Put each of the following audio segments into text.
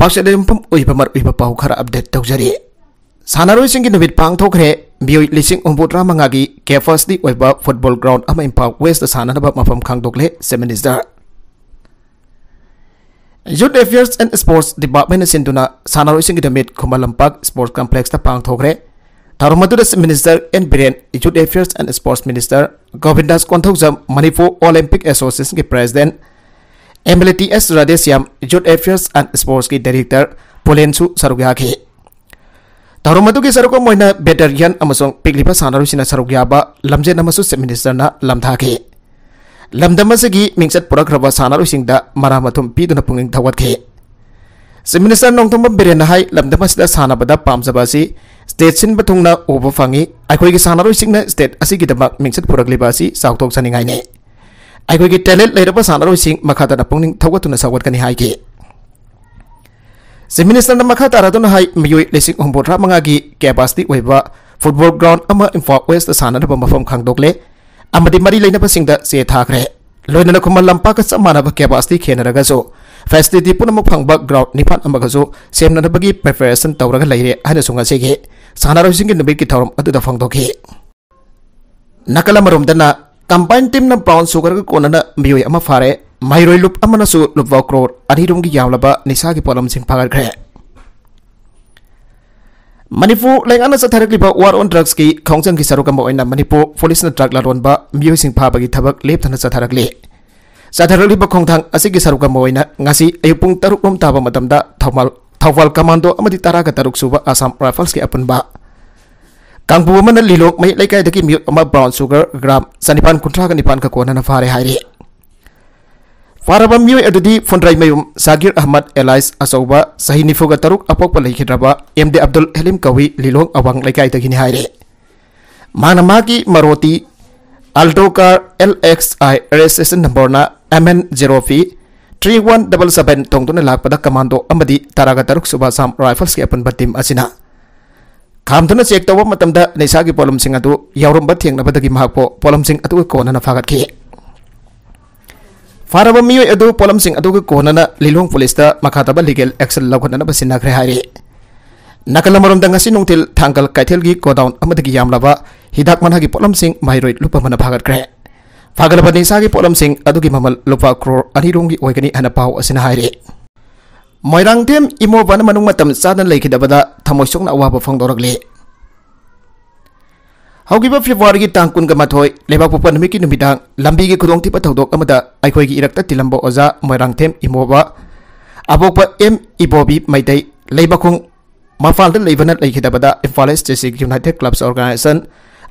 पाउसेमर update तौजरी सानाई नुट पाथ्रे मई लिंग अंबुद्रा मंगा की कैफस की फुटबॉल ग्राउंड इंफा वेस्ट सानब मफम खादे chief minister youth affairs and sports department सिंधुना सानाई खुमलप स्पोर्ट्स कंप्लेक्स पाथ्रे तरह chief N Biren youth affairs and sports minister Govind Konthoujam Manipur Olympic association की प्रेसीडेंट एमएलटीएस Radheshyam youth affairs and sports की डायरेक्टर पोलेनसु सरुगाखे ꯊꯧꯔꯝ ꯑꯗꯨꯒꯤ ꯁꯔꯨꯛ ꯑꯃ ꯑꯣꯏꯅ ꯕꯦꯇꯔꯤꯌꯟ ꯑꯃꯁꯨꯡ ꯄꯤꯛꯂꯤꯕ ꯁꯥꯟꯅꯔꯣꯏꯁꯤꯡꯅ ꯁꯔꯨꯛ ꯌꯥꯕ ꯂꯝꯖꯦꯟ ꯑꯃꯁꯨꯡ ꯆꯤꯞ ꯃꯤꯅꯤꯁꯇꯔꯅ ꯂꯝꯊꯥꯈꯤ ꯂꯝꯗꯝ ꯑꯁꯤꯒꯤ ꯃꯤꯡꯆꯠ ꯄꯨꯔꯛꯈ꯭ꯔꯕ ꯁꯥꯟꯅꯔꯣꯏꯁꯤꯡꯗ ꯃꯔꯥ ꯃꯊꯨꯝ ꯄꯤꯗꯨꯅ ꯄꯨꯛꯅꯤꯡ ꯊꯧꯒꯠꯈꯤ ꯆꯤꯞ ꯃꯤꯅꯤꯁꯇꯔ ꯅꯣꯡꯊꯣꯝꯕꯝ ꯕꯤꯔꯦꯟꯅ ꯍꯥꯏ ꯂꯝꯗꯝ ꯑꯁꯤꯗ ꯁꯥꯟꯅꯕꯗ ꯄꯥꯝꯖꯕ ꯑꯁꯤ ꯁ꯭ꯇꯦꯠ ꯁꯤꯟꯕ ꯊꯨꯡꯅ ꯎꯕ ꯐꯪꯏ ꯑꯩꯈꯣꯏꯒꯤ ꯁꯥꯟꯅꯔꯣꯏꯁꯤꯡꯅ ꯁ꯭ꯇꯦꯠ ꯑꯁꯤꯒꯤꯗꯃꯛ ꯃꯤꯡꯆꯠ ꯄꯨꯔꯛꯂꯤꯕ ꯑꯁꯤ ꯆꯥꯎꯊꯣꯛꯆꯅꯤꯡꯉꯥꯏꯅꯤ ꯑꯩꯈꯣꯏꯒꯤ ꯇꯦꯂꯦꯟ ꯂꯩꯔꯕ ꯁꯥꯟꯅꯔꯣꯏꯁꯤꯡ ꯃꯈꯥꯗꯅ ꯄꯨꯛꯅꯤꯡ ꯊꯧꯒꯠꯇꯨꯅ ꯁꯧꯒꯠꯀꯅꯤ ꯍꯥꯏꯈꯤ ꯆꯤꯐ ꯃꯤꯅꯤꯁꯇꯔꯅ ꯃꯈꯥ ꯇꯥꯔꯗꯨꯅ ꯍꯥꯏ ꯃꯤꯑꯣꯏ ꯂꯤꯁꯤꯡ ꯍꯨꯝꯐꯨꯇꯔꯥ ꯃꯉꯥꯒꯤ ꯀꯦꯄꯥꯁꯤꯇꯤ ꯑꯣꯏꯕ ꯐꯨꯠꯕꯣꯜ ꯒ꯭ꯔꯥꯎꯟ ꯑꯃ ꯏꯝꯐꯥꯜ ꯋꯦꯁꯇ ꯁꯥꯟꯅꯅꯕ ꯃꯐꯝ ꯈꯪꯗꯣꯛꯂꯦ ꯑꯃꯗꯤ ꯃꯔꯤ ꯂꯩꯅꯕꯁꯤꯡꯗ ꯆꯦ ꯊꯥꯈ꯭ꯔꯦ ꯂꯣꯏꯅꯅ ꯈꯨꯃꯟ ꯂꯝꯄꯥꯛꯀ ꯆꯞ ꯃꯥꯟꯅꯕ ꯀꯦꯄꯥꯁꯤꯇꯤ ꯈꯦꯠꯅꯔꯒꯁꯨ ꯐꯦꯁꯤꯂꯤꯇꯤ ꯄꯨꯝꯅꯃꯛ ꯐꯪꯕ ꯒ꯭ꯔꯥꯎꯟ ꯅꯤꯄꯥꯟ ꯑꯃꯒꯁꯨ ꯁꯦꯝꯅꯅꯕꯒꯤ ꯄ꯭ꯔꯤꯄꯦꯔꯦꯁꯟ ꯇꯧꯔꯒ ꯂꯩꯔꯦ ꯍꯥꯏꯅꯁꯨ ꯉꯁꯤꯒꯤ ꯁꯥꯟꯅꯔꯣꯏꯁꯤꯡꯒꯤ ꯅꯨꯃꯤꯠꯀꯤ ꯊꯧꯔꯝ ꯑꯗꯨꯗ ꯐꯣꯡꯗꯣꯛꯈꯤ ꯅꯥꯀꯜ ꯑꯃꯔꯣꯝꯗꯅ kampanye tim na brown sugar ke kona na mbiwi ama fare mai roi lup ama nasu lup vau krot adi rungi nisa polam sing pagar kre manipu leng ana sa tarik war on drugs ki kong sang kisaru kamba oina manipu polis na drug laron ba mbiwi sing pa bagi tabak lep tana sa tarik li sa tarik liba kong tang asi kisaru kamba oina ngasi taruk rum taba madam da thawal thawal kamando amadi taruk suba asam rifles ki apun ba कंपू में लीलोक मई लेकिन म्यूट brown sugar gram चनीपा कुंथ्राग निपा कौन फारे है फारब मई फुंद्रेम सागीर अहमद एलाइस अचौब सही निफुग तरुक अपोप लेखिद्रब एम दे अब्दुल हलीम कौी लीलों अवंग लेकिनी है Maruti Alto car L X I registration number M N zero P three one double seven तौदना लाप कमांडो तरग तरुक सुब असम राइफल्स के अपन टीम अचिना ꯈꯥꯝꯗꯨꯅ ꯆꯦꯛ ꯇꯧꯕ ꯃꯇꯝꯗ ꯅꯩꯁꯥꯒꯤ ꯄꯣꯠꯂꯝꯁꯤꯡ ꯑꯗꯨ ꯌꯥꯎꯔꯝꯕ ꯊꯦꯡꯅꯕꯗꯒꯤ ꯃꯍꯥꯛꯄꯨ ꯄꯣꯠꯂꯝꯁꯤꯡ ꯑꯗꯨꯒ ꯀꯣꯟꯅꯅ ꯐꯥꯒꯠꯈꯤ ꯐꯥꯔꯕ ꯃꯤꯑꯣꯏ ꯑꯗꯨ ꯄꯣꯠꯂꯝꯁꯤꯡ ꯑꯗꯨꯒ ꯀꯣꯟꯅꯅ ꯂꯤꯂꯣꯡ ꯄꯨꯂꯤꯁꯇ ꯃꯈꯥ ꯇꯥꯕ ꯂꯤꯒꯦꯜ ꯑꯦꯛꯁꯟ ꯂꯧꯈꯠꯅꯅꯕ ꯁꯤꯟꯅꯈ꯭ꯔꯦ ꯍꯥꯏꯔꯤ ꯅꯥꯀꯜ ꯑꯃꯔꯣꯝꯗ ꯉꯁꯤ ꯅꯨꯡꯊꯤꯜ ꯊꯥꯡꯒꯜ ꯀꯩꯊꯦꯜꯒꯤ ꯒꯣꯗꯥꯎꯟ ꯑꯃꯗꯒꯤ ꯌꯥꯝꯂꯕ ꯍꯤꯗꯥꯛ ꯃꯅꯥꯒꯤ ꯄꯣꯠꯂꯝꯁꯤꯡ ꯃꯍꯩꯔꯣꯏ ꯂꯨꯄꯥꯃꯅ ꯐꯥꯒꯠꯈ꯭ꯔꯦ ꯐꯥꯒꯠꯂꯕ ꯅꯤꯁꯥꯒꯤ ꯄꯣꯠꯂꯝꯁꯤꯡ ꯑꯗꯨꯒꯤ ꯃꯃꯜ ꯂꯨꯄꯥ ꯀ꯭ꯔꯣꯔ ꯑꯅꯤꯔꯣꯝꯒꯤ ꯑꯣꯏꯒꯅꯤ ꯍꯥꯏꯅ ꯄꯥꯎ ꯑꯁꯤꯅ ꯍꯥꯏꯔꯤ Moirang thêm imo tầm van manung matam sadan lekhi dabada thamoi song na wa phong dorak le Haugiba February tang kun gama thoi leba popan mi ki numitang lambi gi khudong ti pathodok amada aikhoi gi irakta tilambo oza moirang them imoba abokpa em ibobi maitai lấy khung mafal de lebana lekhi dabada Impal State United Clubs Organization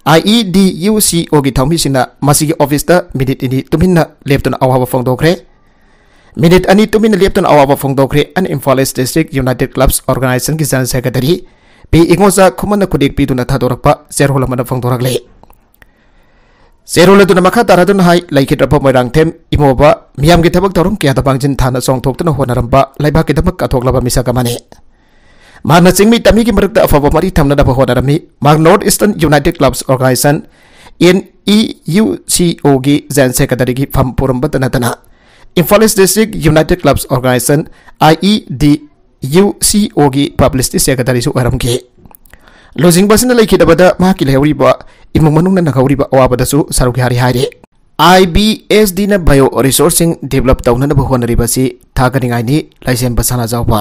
IEDUCO cái gi thaumisina masigi office ta minute ini tumhinna leptuna awaba phong dokre minute ani tu min lepton awawa fongdokre an Imphal District United Clubs Organization ki General Secretary pi ingoza khumana kudik pi duna thadorakpa shareholder mana fongdorakle shareholder duna makha taradun hai laikitra pa rang them imoba miyam ki thabak tarum kya dabang jin thana song thok tna honaram ba laiba ki thabak kathok laba misa kamane mana singmi tami ki marakta afaba mari thamna da honarami mag North Eastern United Clubs Organization NEUCO gi General Secretary ki pham purum tana Imphal east district united clubs organization I D U C O की publicity secretary लोजिंग लेखीब इमु मनु नाब अवाबद सरुक हारे I B S D bio resource develop तौनब होने थानी लाइम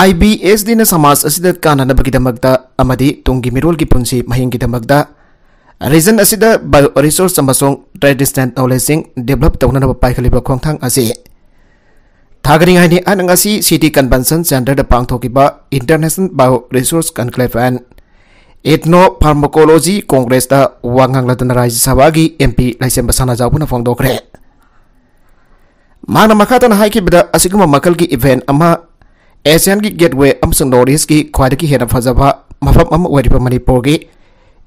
आई बी एस दी समाज अद कानदी तुंग की मरोल की पुसी महंगीद Reason asida bio resource samasong traditional knowledging develop tawna ba pai khali ba khongthang ase. Thagari ngai ni anang ase city convention center da pang thoki ba international bio resource conclave and ethno pharmacology congress da wangang la dana sabha gi MP laisem ba sana jawuna phong Mana makata na haiki bida asigma makal gi event ama Asian gi gateway amsung norris gi khwaida ki hena phaja ba mafam am wari pa manipur gi.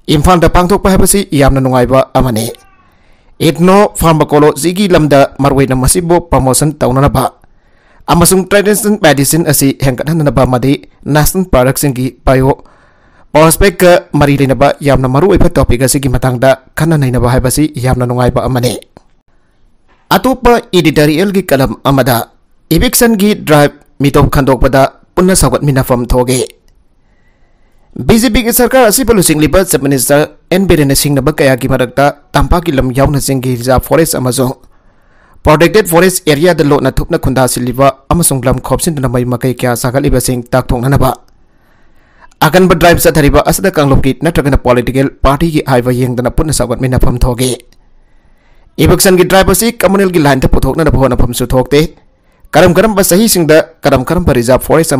Infant dapat pangthok apa sih? yam menunggu apa ba amane. Etno farm bakolo zigi lamda marwei na masibo promotion tauna na ba. Amasung tradition medicine asi hengkat na na madi nasun products singi payo. Prospect ke mari lina ba yam na marwei pa topik asi gi matang da kana na ina ba hebasi yam na nungai ba amane. Atupa editorial gi kalam amada. Ibiksan gi drive mitop kandok pada punna sawat minafam toge. BJP की सरकार chief minister N Birendra Singh क्या की मरक्त तंपा की लम यौन चिंगी reserve forest protected forest area लोन थूप खुंदा सिल्लिब लम खोपसिन मई मकई क्या सागलिबसिंग ताकथोंनब अगनब ड्राइव चतरीब असद कांगलोप की नत्रगन पॉलिटिकल पार्टी की हाइब यंगदन पुन नफम थोगे इलेक्शन की ड्राइव से कम्युनल की लाइन पुथोकनब होनफमसु थोकते करम करम सही सिंह करम करम reserve forest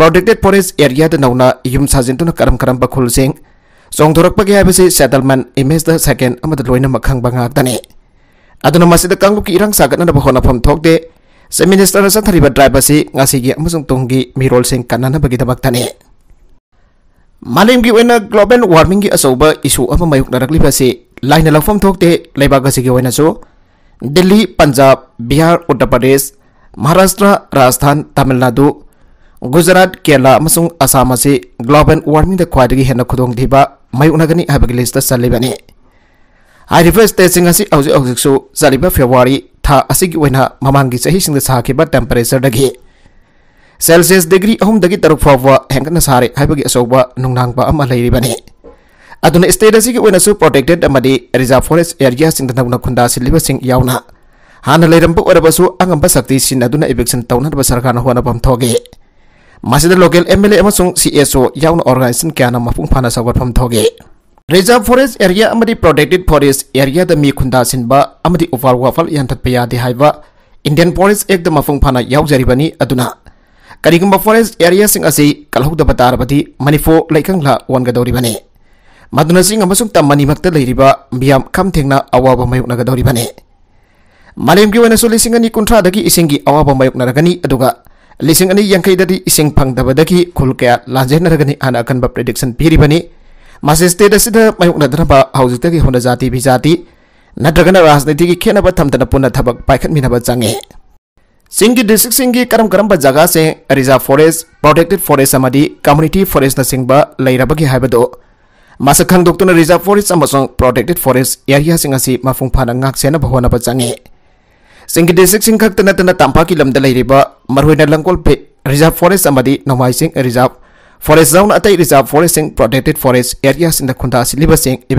protected forest area the nauna yum sajintuna karam karam bakhul jing songdorak pa gya bese settlement image the second amad loina makhang banga dane aduna masi da kangu ki irang sagat na bahona pham thokde se minister sa thari ba driver si ngasi gi amusung tonggi mirol sing kan na bagi da bak dane malim gi wena global warming gi asoba isu apa mayuk narakli bese laina lafom thokte leba gasi gi wena so delhi punjab bihar uttar pradesh maharashtra rajasthan tamil nadu Gujarat Kerala ꯑꯃꯁꯨꯡ ꯑꯁꯥꯝ ꯑꯁꯤ global ꯋꯥꯔꯃꯤꯡꯗ ꯈ꯭ꯋꯥꯏꯗꯒꯤ ꯍꯦꯟꯅ ꯈꯨꯗꯣꯡꯊꯤꯕ ꯃꯥꯌꯣꯛꯅꯒꯅꯤ ꯍꯥꯏꯕꯒꯤ list ꯆꯜꯂꯤꯕꯅꯤ ꯍꯥꯏꯔꯤꯕ ꯁ꯭ꯇꯦꯠꯁꯤꯡ ꯑꯁꯤ ꯍꯧꯖꯤꯛ ꯍꯧꯖꯤꯛꯁꯨ ꯆꯠꯂꯤꯕ ꯐꯦꯕ꯭ꯔꯨꯋꯥꯔꯤ ꯊꯥ ꯑꯁꯤꯒꯤ ꯑꯣꯏꯅ ꯃꯃꯥꯡꯒꯤ ꯆꯍꯤꯁꯤꯡꯗ ꯁꯥꯈꯤꯕ ꯇꯦꯝꯄꯔꯦꯆꯔꯗꯒꯤ ꯁꯦꯜꯁꯤꯌꯁ ꯗꯤꯒ꯭ꯔꯤ ꯑꯍꯨꯝꯗꯒꯤ ꯇꯔꯨꯛ ꯐꯥꯎꯕ ꯍꯦꯟꯒꯠꯅ ꯁꯥꯔꯦ ꯍꯥꯏꯕꯒꯤ ꯑꯆꯧꯕ ꯅꯨꯡꯅꯥꯡꯕ ꯑꯃ ꯂꯩꯔꯤꯕꯅꯤ ꯑꯗꯨꯅ ꯁ꯭ꯇꯦꯠ ꯑꯁꯤꯒꯤ ꯑꯣꯏꯅꯁꯨ ꯄ꯭ꯔꯣꯇꯦꯛꯇꯦꯠ ꯑꯃꯗꯤ ꯔꯤꯖꯥꯔꯞ ꯐꯣꯔꯦꯁ ꯑꯦꯔꯤꯌꯥꯁꯤꯡꯗ ꯅꯧꯅ ꯈꯨꯟꯗꯥ ꯁꯤꯜꯂꯤꯕꯁꯤꯡ ꯌꯥꯎꯅ ꯍꯥꯟꯅ ꯂꯩꯔꯝꯕ ꯑꯣꯏꯔꯕꯁꯨ ꯑꯉꯝꯕ ꯁꯛꯇꯤ ꯁꯤꯖꯤꯟꯅꯗꯨꯅ ꯏꯚꯦꯛꯁꯟ ꯇꯧꯅꯅꯕ ꯁꯔꯀꯥꯔꯅ ꯍꯣꯠꯅꯐꯝ ꯊꯣꯛꯏ मसीद local M L C S O यौन ऑर्गनाइजेशन क्या मूंग फा सौगम थे reserve forest area protected forest area मी खुदा उपल वफल यादे इंडियन फोरेस्ट एक्ट मूंग फाजरी करीगम फॉरेस्ट एरिया कलहदब तारबद्ध मनपुर लेकंगने मधुनाम खम थे अवाब मयुनगदने मालेम की कुंथ्रा इसी अवाब मयुनगनी लिंग अंकई इसिंग फंगदी खुल क्या लाजेनरगनी हाँ अखंब पेडिकसन पीबी मसे स्टेट मयुक्नब हजती हूं जाति नगन राजनीति की खेब थमदन पुनः थब पाखनब चंगे चिंग की डिस्ट्रिक की करम करम जगह से reserve forest protected forest community forest नीब लेरबी मस खादों reserve forest protected forest area मफू फाने हो चंगे सिंग डिस्ट्रिक सिंह खत नत्तना तंपा की लम्दा लेरीब मरहुइन लंगोल पे रिजर्व फॉरेस्ट नौमाय नमाई सिंग रिजर्व फॉरेस्ट जोन अतै रिजर्व फॉरेस्ट सिंग प्रोटेक्टेड फॉरेस्ट एरिया सिंग खुंदा सिलिब सिंग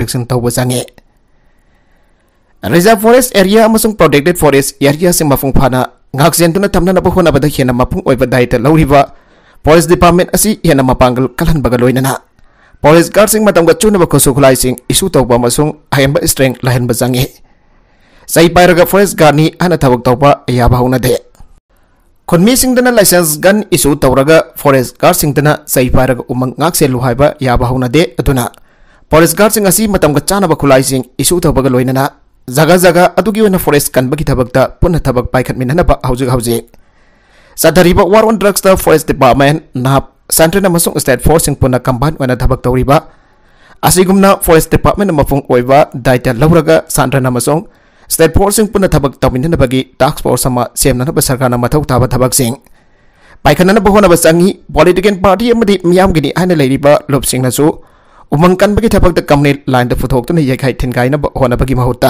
रिजर्व फॉरेस्ट एरिया अमसुंग प्रोटेक्टेड फॉरेस्ट एरिया सिंग मफुंग फाना गाक जेंतुन थमना नबो होना बद हेना मफुंग ओइब दाइत लौरीब फॉरेस्ट डिपार्टमेंट असि हेना मपांगल कलन बगलोइनना गार्ड सिंग मतम खुलाई सिंग तब तौब मसुंग आयम स्ट्रेंग सही पाग फ्रेस गार्डनी हबदे खुनमी लाइसेंस गन इशू तौर फोरेस गार्डन सही पाग उमंगाकलु हैदे फोरेस गार्डन चाब खुल इशू तब लोना जगह जगह अगर फोरेस कनबकीब पाखटमीन हजि चाधरीब war on drugs forest department नहब सेंट्रेन स्टेट फोर्स पुनः कंबाइन थब तौरीब फोरेस डिपार्टमेंट मफूंग दायित्व लौर सेंट्रेन स्टेट फोर्स पुनःबी टास्क फोर्स सेम सरकार मौ ताब थबक पाखनब हब ची पोलीटिकल पार्टी मैम की हैब लोब उमंग कन थब कमी लाइन फुदों ये थीगैनब होंब की महूर्त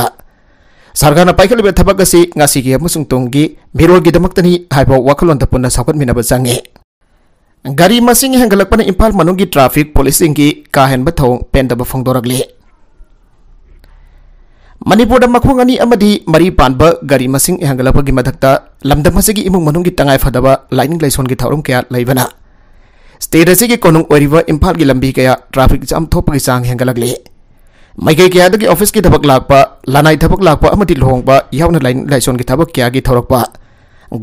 सरकार पाखल थबी मरोलनी वखलों पुनः सौगटमीब चंगे गरी मसी हेंगल इम्फा मनु की ट्राफिक पोलिस का हेब थौ पेंदब फोदोरगे मनपुर मखों मरी पाब गरी मसिंग एहंगलपगी मधक्ता लमदम इमुंग मनुंग की तंगाई फदब लाइन लाइसों की थौरम क्या लेबना स्टेट असे की कोनुंग ओरिब इम्फाल की लंबी क्या ट्राफिक जम थोप की चांग हेंगलगले मई क्या ऑफिस की थबक लाप लानाई थबक लाप अमति लोंग लाइन लाइसों की थबक क्या की थौरप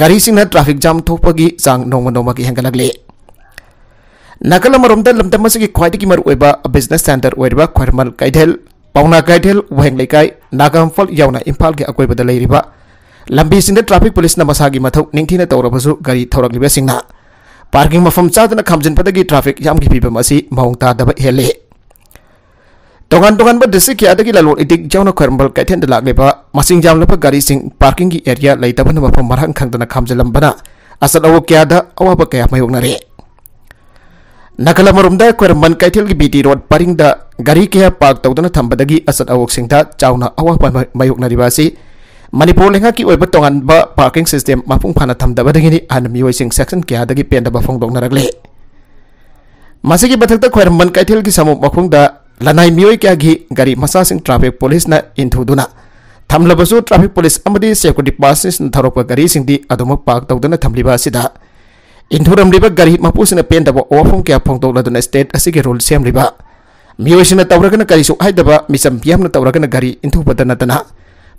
गरी ट्राफिक जम थोप की चांग नोम नोम की हेंगलगले नकल मरोमद लमदम से की ख्वाइदगी बिजनेस सेंटर ओइरब ख्वरमल कैथेल पाउना गाइथेल वहेंग लेकाई नागामफल यावना इम्फाल के अकोब लंबी ट्राफिक पुलिस मसा की मथौ निंथिन तौरबू गरी थोरली पार्किंग मफम चादना खामजिनपदगी ट्रैफिक यामगी पिबम से महोंग ताब हेल्ले तोान तोगान डिस्ट्रिक यादगी ललोन इटिक जाउना खरमबल कैथेन लालेबा मसिंग जामलप गाड़ी पार्किंग की एरिया लैतबन मफम मरहं खंगदना खामजलंबना असल अव क्या अवाब क्या मयोगनरे Nakala marumda kwer man kaitil gi biti rod paring da gari kea pak tau tamba dagi asat awok sing ta chau na awa pa mayuk na ribasi. Manipul lenga ki oi betongan ba parking system mafung pana tamda ba dagi ni anam yoi sing section kea dagi da ba dong na ragle. Masa ki batak ta kwer man samu mafung da lanai miyoi kea gi gari masa sing traffic police na intu duna. Tamla basu traffic police amadi security passes na tharok gari sing di adomak pak tau tana da. इंथोरम लिबा गरी मपुसिन पेंदब ओफम क्या फोंगदोगलदुना state असिगे rule सेम लिबा मियोसिन तौरगन करिसु हाइदब मिसम यमन तौरगन गरी इंथुपद नतना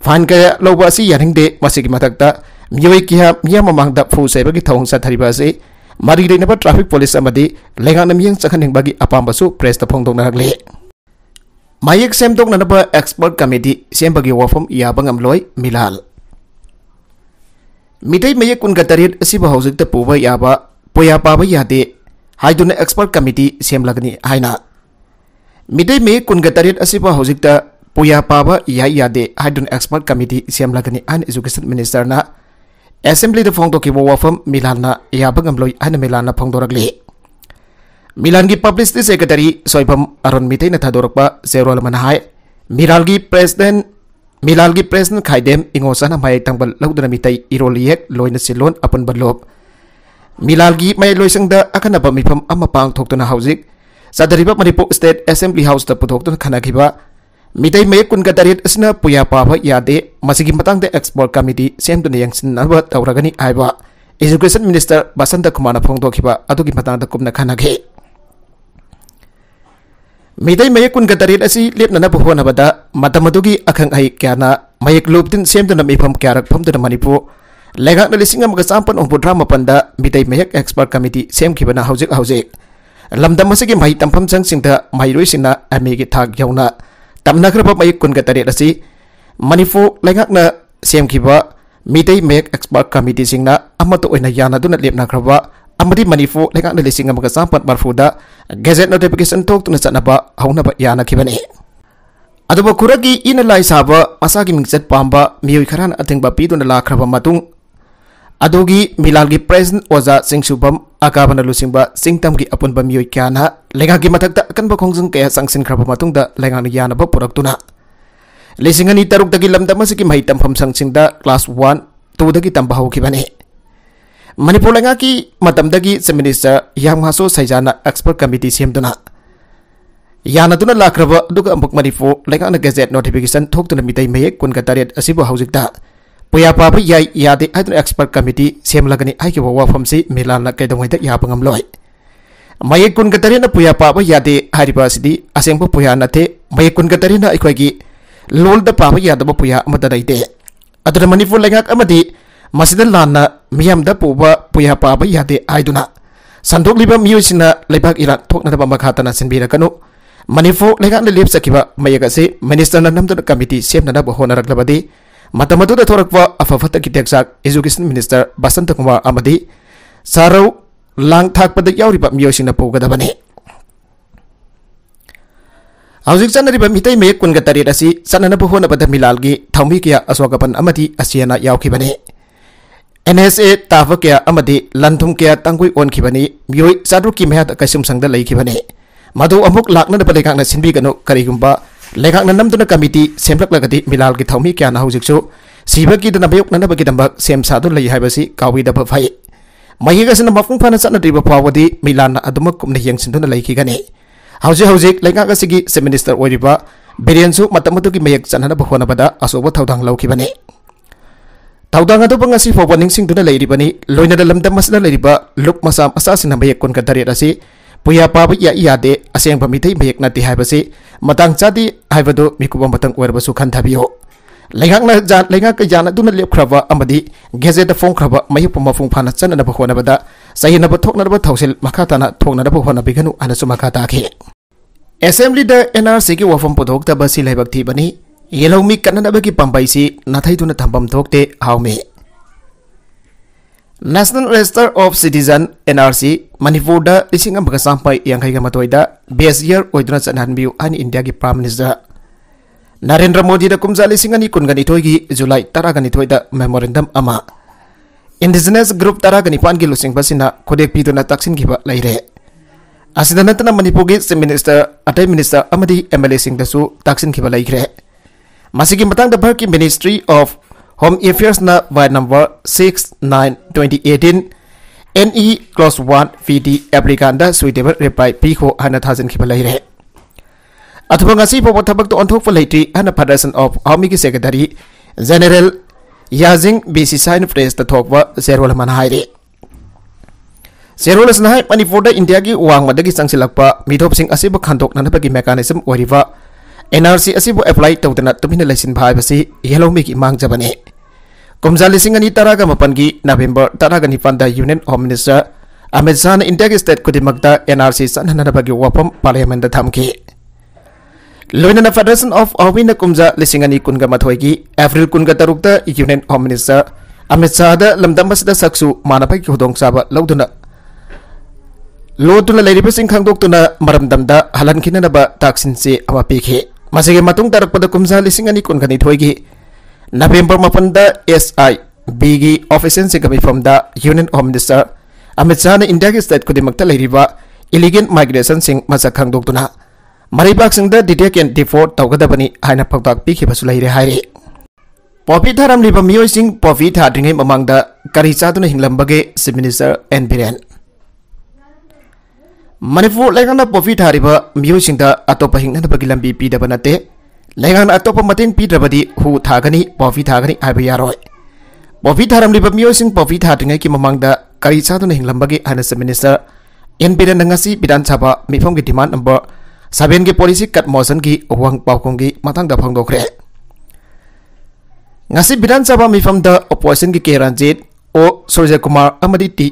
फाइन कया लौबा असि यारिंगदे मसिगि मथकता मियोय किया मिया ममांगद फु सेबगि थौं सा थरिबा असि मरि लेनब ट्रैफिक पुलिस अमदि लेगान मियंग चखनिंगबागि अपामबसु प्रेस द फोंगदोगनागले मायक सेमदोगनब एक्सपर्ट कमिटी सेमबगि वफम याबंगम लोय मिलाल मिटाई मई कुलगतरीब हजिद पुब याब पोया पाब यादे एक्सपर्ट कमीटी सेमलगनी मिटाई तरह कुलगतरीब हजिद पोया पाब यादे एक्सपर्ट कमीटी सेमलगनी एजुकेशन मिनीस्टर असेंब्ली फोंदीब वफम मिलानाबल मिलान फोदर मिलान की पब्लीसीटी सेक्रेटरी सोफम अरुण मिटाई थदरप जेरोल मना मिराल की president Milal gi presen khaidem ingo sana mai tangbal lau dana mitai iroliek loina silon apun balop. Milal gi mai loi sengda akan apa mipam amma pang tok tuna hausik. Sadaripa manipu state assembly house da putok tuna kana kiba. Mitai mai kun gatarit esna puya papa yade masigi matang de ekspor kami di sem dana yang sena ba tauragani aiba. Education Minister Basanta Kumana Pongdo Kiba Adugi Matanda Kumna Kanage midai mayak kun gadarin asi lepna na buhon habada matam adugi akhang ai kyana mayak lobtin sem tu nam ipham kyarak pham tu manipu legak na lising am ga sampan ong budra mapanda midai mayak expert committee sem kibana haujik haujik lamdam masigi mai tampham sang singda mai roi sina ami gi thak yauna tamna khrapa mayak kun gadarin asi manipu legak na sem kiba midai mayak expert committee singna amato oina yana duna lepna khrapa amri manifu leka na singa amaga sampat marfuda gazette notification tok tuna sat naba hau naba yana kibani ba kuragi ina lai saba masagi mingset pamba miyoi kharan athengba piduna la khraba matung gi milal gi oza sing subam ba sing tam gi ba miyoi kana leka gi kan akanba khongjung kaya sangsin khraba matung da lenga ni yana ba tuna. lisingani taruk dagi lamda masiki mahitam pamsang sing da class 1 tu dagi tamba hau kibani Manipur lenga ki matam dagi se minister yang maso saijana expert committee siem duna. Yana duna lakrava duka empuk manifu lenga na gazette notification tok duna mitai meye kun katariat asibu hausik da. Puya papa yai yadi aitun expert committee siem lagani aiki wawa fomsi milan na wai wita ya pengam loai. Maye kun katariat na puya papa yadi hari pasi di asing pu puya na te maye kun katariat na ikwagi lol da papa yadi bu puya matadai te. Adana manifu lenga kama masih lana miam da puba puya papa yate aiduna. Santok liba miyo sina lebak ira tok na tabamba khata na sinbira kanu. Manifo lega na lebsa kiba maya kase minister na namta na kamiti siap na na boho na rakla badi. Mata mata da torak education minister basan ta amadi. Sarau lang tak pada yau riba miyo sina puga da bani. Aujik sana riba mitai meyek gatari rasi sana na pada milalgi tamwi kia aswagapan pan amadi asiana yau ki NSA ताव क्या अमदि क्या तंगुई own खिबनी मियोय चादु की मेहत कैसुम संगद लई खिबनी मदु अमुक लाकन committee लेखाक न की थौमी क्या न हौजिकसु की दन बयोक ननब की दंबक सेम सादु लई हाइबसि कावी दब फाइ महीगसन मफुंग फाना चन मिलान अदुम कुम न यंग सिंदुन लई की मेयक चनहन बहोनबदा असोब थौदांग Taudang adu pangasi for warning sing tuna lady bani loina da lamdam mas na lady ba luk masam asasi na bayak kon kadari rasi puya pa ya iya de yang pamitai bayak na ti haibasi matang chati haibadu mikuba matang uer basu khan tabio. lengak na jat lengak ka jana tuna lep khraba amadi geze da phong khraba mai pama phong phana chana na bhona bada sahi na bathok na ba thausil makata na thok na ba hona biganu ana su SM ke assembly da nrc ki wafam podhok ta basi laibak thi bani Yelawmi kannadabagi pampai si na thampam thokte me National Register of Citizen NRC Manipur da lising sampai yang kaya matoi da best year oiduna chanhan biu ani India gi Prime Minister Narendra Modi da kumza lising ani kun gani gi July tara gani toi da memorandum ama Indigenous group tara gani pan gi lusing basina kode pitu na taksin gi ba laire Asidana tana Manipur gi Minister Atai Minister amadi MLA sing da su taksin gi ba laire ꯃꯁꯤꯒꯤ ꯃꯇꯥꯡꯗ ꯚꯥꯔꯠꯀꯤ ministry of home ꯑꯦꯐꯤꯌꯔꯁꯅ by number six nine twenty eighteen N E close one P D ꯑꯦꯄ꯭ꯂꯤꯀꯥꯟꯗ suitable reply ꯄꯤꯈꯣ ꯍꯥꯏꯅ ꯊꯥꯖꯤꯟꯈꯤꯕ ꯂꯩꯔꯦ ꯑꯊꯨꯕ ꯉꯁꯤ ꯐꯥꯎꯕ ꯊꯕꯛꯇ ꯑꯣꯟꯊꯣꯛꯄ ꯂꯩꯇ꯭ꯔꯤ ꯍꯥꯏꯅ ꯐꯦꯗꯔꯦꯁꯟ ꯑꯣꯐ ꯍꯥꯎꯃꯤꯒꯤ ꯁꯦꯀ꯭ꯔꯦꯇꯔꯤ ꯖꯦꯅꯔꯦꯜ ꯌꯥꯖꯤꯡ ꯕꯤꯁꯤꯁꯥꯏꯅ ꯄ꯭ꯔꯦꯁꯇ ꯊꯣꯛꯄ ꯆꯦꯔꯣꯜ ꯑꯃꯅ ꯍꯥꯏꯔꯤ ꯆꯦꯔꯣꯜ ꯑꯁꯤꯅ ꯍꯥꯏ ꯃꯅꯤꯄꯨꯔꯗ ꯏꯟꯗꯤꯌꯥꯒꯤ ꯋꯥꯡꯃꯗꯒꯤ ꯆꯪꯁꯤꯜꯂꯛꯄ ꯃꯤꯊꯣꯞꯁꯤꯡ ꯑꯁꯤꯕꯨ ꯈꯟꯗꯣꯛꯅꯅꯕꯒꯤ ꯃꯦꯀꯥꯅꯤꯖꯝ ꯑꯣꯏꯔꯤꯕ NRC bu apply tawdana tumina lesin bhai basi yellow miki mang jabani kumza lising ani taraga mapan gi November taraga ni panda Union Home Minister Ahmed Shah na India ki state kudimakta NRC sanhanana bagi wapam parliament da thamki Loinana Federation of Awina kumza lising ani kunga matoi gi April kunga tarukta Union Home Minister Ahmed Shah da lamdam da saksu mana ki hudong saba lauduna lotuna leiribasing khangdok tuna maram damda halan khinana ba taksin si awapikhe. pikhe ꯃꯁꯤꯒꯤ ꯃꯇꯨꯡ ꯇꯥꯔꯛꯄꯗ ꯀꯨꯝꯖꯥ ꯂꯤꯁꯤꯡ ꯑꯅꯤ ꯀꯨꯟꯒꯅꯤꯊꯣꯏꯒꯤ November ꯃꯥꯄꯟꯗ S I ꯕꯤꯒꯤ ꯑꯣꯐꯤꯁꯤꯟꯁꯤꯡꯒ ꯃꯤꯐꯝꯗ ꯌꯨꯅꯤꯌꯟ ꯑꯣꯐ ꯃꯤꯅꯤꯁꯇꯔ ꯑꯃꯤꯠ ꯁꯥꯍꯅ ꯏꯟꯗꯤꯌꯥꯒꯤ ꯁ꯭ꯇꯦꯠ ꯈꯨꯗꯤꯡꯃꯛꯇ ꯂꯩꯔꯤꯕ इलीगेल माइग्रेसन मचक खादों मरीबाग डिटेक एंड डिफोर तौगदबनी है पौता पीखीबू लेरे पॉफी थारम मई पॉफी थाद्रीगे ममद करी चादन हिंगलबे chief minister N Biren Manifu lengan pofi tari ba mewsing da atau pahing nana bagi lambi pi dapat nate lengan atau pemating pi dapat di hu thagani profit thagani abe yaroi Pofi haram ya liba mewsing profit haringai ki mamang da kari sa tu nahing lambagi sa minister yan bidan nangasi bidan saba mifam gi timan namba. saben gi polisi kat motion ki wang paukong ki matang da phang dokre ngasi bidan saba mifam da gi ki keranjit o surjay kumar amadi ti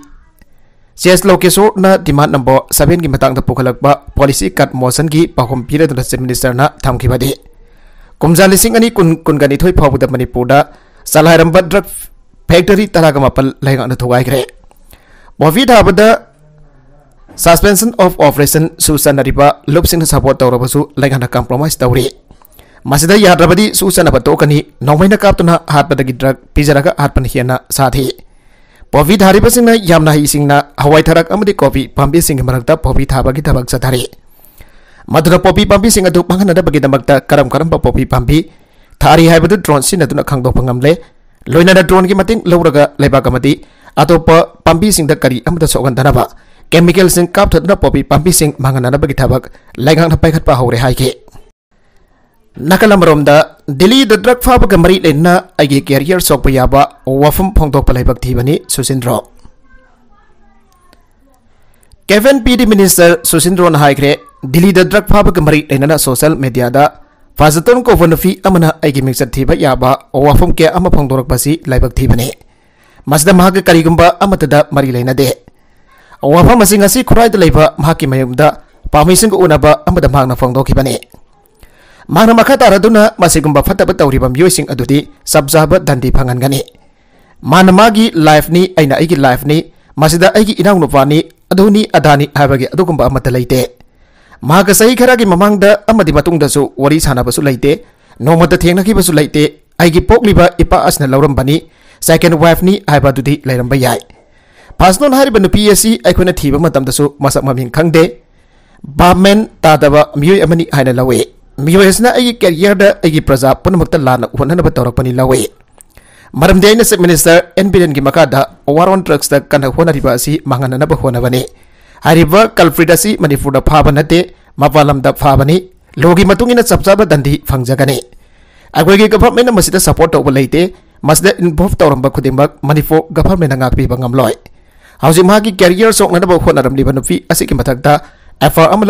चेस लौकेशो demand number seven की मांग पुखल policy cut motion की पाहम पीर chief minister थमीबदे कमजा लिंगनी मनपुर चलाइर द्रग फेक्टरी तरह लेगा बॉबी हाबद सस्पेंशन ऑफ ऑपरेशन सु चलना लूप सपोर्ट तौर लेगा कंप्रोमाइज तौर मैं याद्रबी सू चनी नौमन का हाथ ड्रग पीजर हाथ हेन साधे ꯄꯣꯕꯤ ꯊꯥꯔꯤꯕꯁꯤꯡꯅ ꯌꯥꯝꯅ ꯍꯩꯁꯤꯡꯅ ꯍꯋꯥꯏ ꯊꯔꯥꯛ ꯑꯃꯗꯤ ꯀꯣꯕꯤ ꯄꯥꯝꯕꯤꯁꯤꯡꯒꯤ ꯃꯔꯛꯇ ꯄꯣꯕꯤ ꯊꯥꯕꯒꯤ ꯊꯕꯛ ꯆꯠꯊꯔꯤ ꯃꯗꯨꯗ ꯄꯣꯕꯤ ꯄꯥꯝꯕꯤꯁꯤꯡ ꯑꯗꯨ ꯃꯥꯡꯍꯟꯅꯗꯕꯒꯤꯗꯃꯛꯇ ꯀꯔꯝ ꯀꯔꯝꯕ ꯄꯣꯕꯤ ꯄꯥꯝꯕꯤ ꯊꯥꯔꯤ ꯍꯥꯏꯕꯗꯨ ꯗ꯭ꯔꯣꯟ ꯁꯤꯖꯤꯟꯅꯗꯨꯅ ꯈꯪꯗꯣꯛꯄ ꯉꯝꯂꯦ ꯂꯣꯏꯅꯅ ꯗ꯭ꯔꯣꯟꯒꯤ ꯃꯇꯦꯡ ꯂꯧꯔꯒ ꯂꯩꯕꯥꯛ ꯑꯃꯗꯤ ꯑꯇꯣꯞꯄ ꯄꯥꯝꯕꯤꯁꯤꯡꯗ ꯀꯔꯤ ꯑꯃꯗ ꯁꯣꯛꯍꯟꯗꯅꯕ ꯀꯦꯃꯤꯀꯦꯜꯁꯤꯡ ꯀꯥꯞꯊꯗꯨꯅ ꯄꯣꯕꯤ ꯄꯥꯝꯕꯤꯁꯤꯡ ꯃꯥꯡꯍꯟꯅꯅꯕꯒꯤ ꯊꯕꯛ ꯂꯩꯉꯥꯛꯅ ꯄꯥꯏꯈꯠꯄ ꯍꯧꯔꯦ ꯍꯥꯏꯈꯤ नकलमरोमदा दिल्ली द ड्रग फाब ग मरी लेना अगे कैरियर सोक याबा वफम फोंदोक पलाइबक थीबनी सुसिंद्रो केवन पीडी मिनिस्टर सुसिंद्रो नहाइग्रे दिल्ली द ड्रग फाब ग मरी लेना सोशल मीडिया दा फाजतन को वनफी अमना अगे मिक्सर थीब याबा वफम के अम फोंदोरक बसी लाइबक थीबनी मसद महाग करिगुंबा अमतदा मरी लेना दे वफम असिंग असि खुराइद लेबा महाकी मयुमदा पामिसिंग उनाबा अमदा महागना फोंदोखिबनी mana maka taraduna masih gumba fata betau riba miosing adudi sabzaba dan di pangan gani. Mana magi life ni aina aiki life ni masih dah aiki inang nupani aduni adani habagi adu gumba amata laite. Maka sai kara gi mamang da amati batung dasu wari sana basu laite. No mata tiang naki pok liba ipa asna lauram bani second wife ni haiba dudi lairam bayai. Pas non hari benu PSC e aiku na tiba matam dasu masak maming kang de. Bamen tadaba miyo amani aina lawe miwesna ayi career da ayi praza pun mukta lana wana na batorok pani lawe. Maram dayna sa minister NBN gi makada war on drugs da kan na wana riba si mangana na bahu na bani. Hariba kalfrida si manifuda paba na te mavalam da paba ni logi matungi na sabza ba dandi fangza gani. Agwe gi gapa mena masida support da wala ite masda involve da orang bakhu dimbak manifu gapa mena ngakpi bangam loy. Hausi mahagi career sok na na bahu na ram liba nufi asik imatak da एफआरम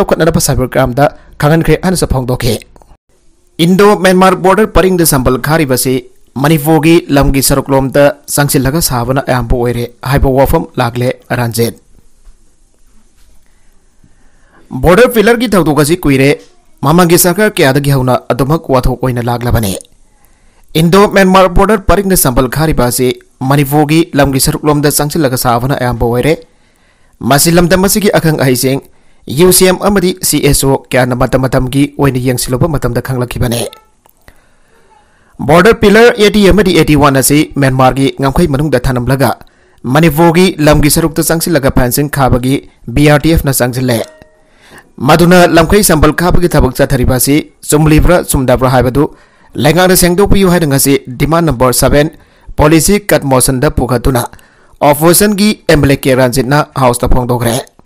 खाखे फोदे Indo Myanmar border परिंग सम्बल खाव से मनपुर की lump की सरुकलोम चंशिल अहमे वफम लागले रंजे बोर्डर पिलर की तौदी कूरे मम की सरकार क्यादगीवन लागलबने इंडो म्यांमार बोर्डर परिंग सम्बल खाव से मनपुर की लम की सरुकलोम चंशिल अहम होरें अखंग अहिजें UCM amadi CSO kya na matam matam gi oina yang silopa matam da khang lakhi bane border pillar 80 amadi 81 ase Myanmar gi ngamkhai manung da thanam laga Manipur gi lam gi saruk ta changsi laga fencing khaba gi BRTF na changsi le ꯃꯗꯨꯅ ꯂꯝꯈꯩ ꯁꯝꯕꯜ ꯀꯥꯞꯄꯒꯤ ꯊꯕꯛ ꯆꯠꯊꯔꯤꯕ ꯑꯁꯤ ꯆꯨꯝꯂꯤꯕ꯭ꯔꯥ ꯆꯨꯝꯗꯕ꯭ꯔꯥ ꯍꯥꯏꯕꯗꯨ ꯂꯩꯉꯥꯛꯅ ꯁꯦꯡꯗꯣꯛꯄꯤꯌꯨ ꯍꯥꯏꯅ ꯉꯁꯤ ꯗꯤꯃꯥꯟ ꯅꯝꯕꯔ ꯁꯕꯦꯟ ꯄꯣꯂꯤꯁꯤ ꯀꯠ ꯃꯣꯁꯟꯗ ꯄꯨꯈꯠꯇꯨꯅ ꯑꯣꯄꯣꯖꯤꯁꯟꯒꯤ ꯑꯦꯝ ꯑꯦꯜ ꯑꯦ ꯀꯦ ꯔꯟꯖꯤꯠꯅ ꯍꯥꯎꯁꯇ ꯐꯣꯡꯗꯣꯛꯈ꯭ꯔꯦ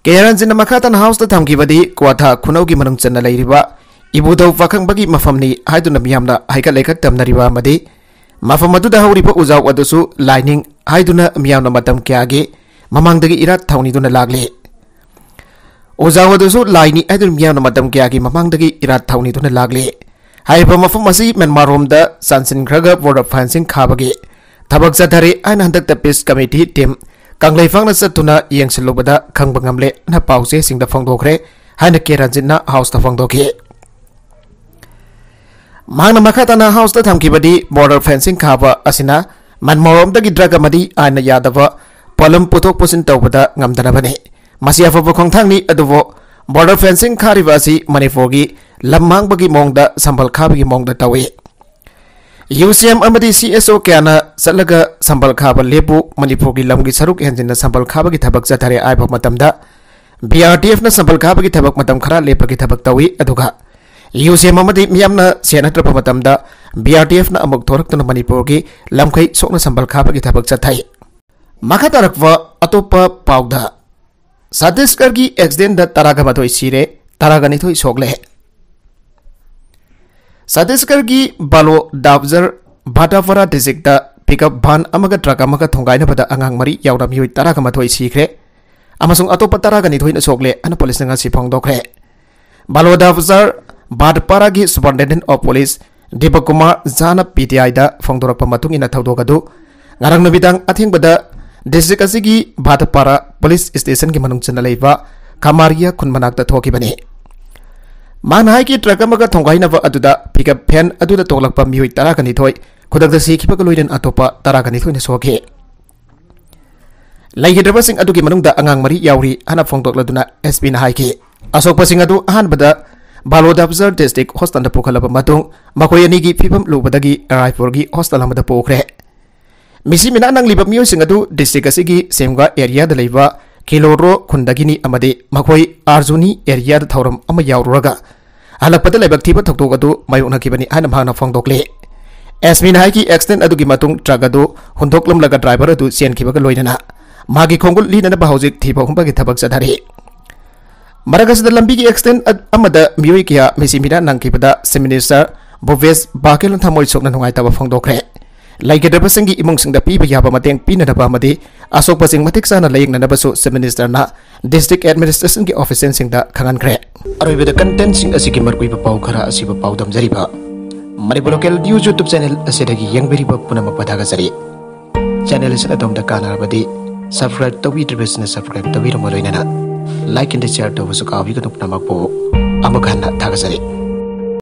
ꯀꯦꯔꯟꯖꯤꯅ ꯃꯈꯥꯇꯟ ꯍꯥꯎꯁꯇ ꯊꯝꯈꯤꯕꯗꯤ ꯀ꯭ꯋꯥꯊꯥ ꯈꯨꯅꯧꯒꯤ ꯃꯅꯨꯡ ꯆꯟꯅ ꯂꯩꯔꯤꯕ ꯏꯕꯨꯙꯧ ꯄꯥꯈꯪꯕꯒꯤ ꯃꯐꯝꯅꯤ ꯍꯥꯏꯗꯨꯅ ꯃꯤꯌꯥꯝꯅ ꯍꯥꯏꯀꯠ ꯂꯩꯀꯠ ꯇꯝꯅꯔꯤꯕ ꯑꯃꯗꯤ ꯃꯐꯝ ꯑꯗꯨꯗ ꯍꯧꯔꯤꯕ ꯎꯖꯥꯎ ꯑꯗꯨꯁꯨ ꯂꯥꯏꯅꯤꯡ ꯍꯥꯏꯗꯨꯅ ꯃꯤꯌꯥꯝꯅ ꯃꯇꯝ ꯀꯌꯥꯒꯤ ꯃꯃꯥꯡꯗꯒꯤ ꯏꯔꯥꯠ ꯊꯧꯅꯤꯗꯨꯅ ꯂꯥꯛꯂꯤ ꯑꯣꯖꯥꯎ ꯑꯗꯨꯁꯨ ꯂꯥꯏꯅꯤ ꯍꯥꯏꯗꯨꯅ ꯃꯤꯌꯥꯝꯅ ꯃꯇꯝ ꯀꯌꯥꯒꯤ ꯃꯃꯥꯡꯗꯒꯤ ꯏꯔꯥꯠ ꯊꯧꯅꯤꯗꯨꯅ ꯂꯥꯛꯂꯤ ꯍꯥꯏꯔꯤꯕ ꯃꯐꯝ ꯑꯁꯤ ꯃꯦꯟꯃꯥꯔꯣꯝꯗ ꯆꯥꯟꯁꯤꯟꯈ꯭ꯔꯒ ꯕꯣꯔꯗ ꯐꯥꯟꯁꯤꯡ ꯈꯥꯕꯒꯤ ꯊꯕꯛ ꯆꯠꯊꯔꯤ ꯍꯥꯏꯅ ꯍꯟꯗꯛꯇ ꯄꯤꯁ ꯀꯃꯤꯇꯤ ꯇꯤꯝ ꯀꯪꯂꯩꯐꯥꯡꯅ ꯆꯠꯇꯨꯅ ꯌꯦꯡꯁꯤꯜꯂꯨꯕꯗ ꯈꯪꯕ ꯉꯝꯂꯦ ꯑꯅ ꯄꯥꯎ ꯆꯦꯁꯤꯡꯗ ꯐꯣꯡꯗꯣꯛꯈ꯭रे ꯍꯥꯏꯅ ꯀꯦ ꯔꯟꯖꯤꯠꯅ ꯍꯥꯎꯁꯇ ꯐꯣꯡꯗꯣꯛꯈꯤ ꯃꯍꯥꯛꯅ ꯃꯈꯥ ꯇꯥꯅ ꯍꯥꯎꯁꯇ ꯊꯝꯈꯤꯕꯗꯤ ꯕꯣꯔꯗꯔ ꯐꯦꯟꯁꯤꯡ ꯈꯥꯕ ꯑꯁꯤꯅ ꯃꯟꯃꯣꯔꯣꯝꯗꯒꯤ ꯗ꯭ꯔꯒ ꯑꯃꯗꯤ ꯑꯥꯏꯅ ꯌꯥꯗꯕ ꯄꯣꯠꯂꯝ ꯄꯨꯊꯣꯛ ꯄꯨꯁꯤꯟ ꯇꯧꯕꯗ ꯉꯝꯗꯅꯕꯅꯤ ꯃꯁꯤ ꯑꯐꯕ ꯈꯣꯡꯊꯥꯡꯅꯤ ꯑꯗꯨꯕꯨ ꯕꯣꯔꯗꯔ ꯐꯦꯟꯁꯤꯡ ꯈꯥꯔꯤꯕ ꯑꯁꯤ ꯃꯅꯤꯄꯨꯔꯒꯤ ꯂꯝ ꯃꯥꯡꯕꯒꯤ ꯃꯑꯣꯡꯗ ꯁꯝꯕꯜ ꯈꯥꯕꯒꯤ ꯃꯑꯣꯡꯗ ꯇꯧꯏ UCM amadi CSO kyana salaga sambal khaba lebu manipur ki lamgi saruk henjina sambal khaba ki thabak jathare aiba matamda BRTF na sambal khaba ki thabak matam khara lepa ki thabak tawi aduga UCM amadi miyamna senatra pa matamda BRTF na amuk thorak tuna manipur ki lamkhai sokna sambal khaba ki thabak jathai makha tarakwa atopa pawda Chhattisgarh की accident the तरागबा तो इसी रे तरागनी तो सोगले है ꯁꯠꯇꯤꯁꯒꯔꯒꯤ की बालो डाबजर भाटाफरा डिस्ट्रिक्टदा pickup भान अमग ट्रक अमग थोंगाइनबदा आंगांग मरि यावदा मिहोय सिख्रे अमसुंग अतोप तरागनिथोयन सोगले अन पुलिसना ngasi फोंगदोख्रे बालो डाबजर भाटपारागी superintendent of police Deepak Kumar जाना पीटीआईदा फोंगदोरप मतुंगिना थौदोगदु ngarang nubidang Bhatpara police station की मनुंग चनलेबा खमारिया खुनमनाकता थोकिबने manai ki truck amaga thongaina ba aduda pickup van aduda toklakpa mi hoi tara kani thoi khudak da se khipa ka loiden atopa tara sing adu ki angang mari yauri hana phong tok laduna sp na sing adu han bada balo da observer district hostel da pokhala ba matung arrive por gi hostel amada pokre misi mina nang libam mi hoi sing adu district asigi semga area da laiba किलोरो खुदगी Arjuni area थोरम यौरगा हल्पदीब थोक मयोनि है फोदे एसमीन है accident truck अंधोल driver अब लोनना खोगुल लीन हजिक थी की थक चाधारी मरग से लंबी एक्सीडेंट मई क्या मिसीमीना नंगीब सिमिनीस्टर भूपेश बाकेल थमोई सोना नाइट फोदे लाइग्रबी इमोंग पीबी अशोक मे चाहना से मनीस्टर डिस्ट्रिक एडमिनीस्ट्रेशन की ऑफिस खाख्रे अब कंटेंट मरकुब पा खरा पादम मणि लोकल न्यूज यूट्यूब चेनल पुनम पदागजरी चेनेल का सब्सक्राइब तौर सब्सक्राइब तौर लाइक एंड शेयर तब का पुनम हागजरी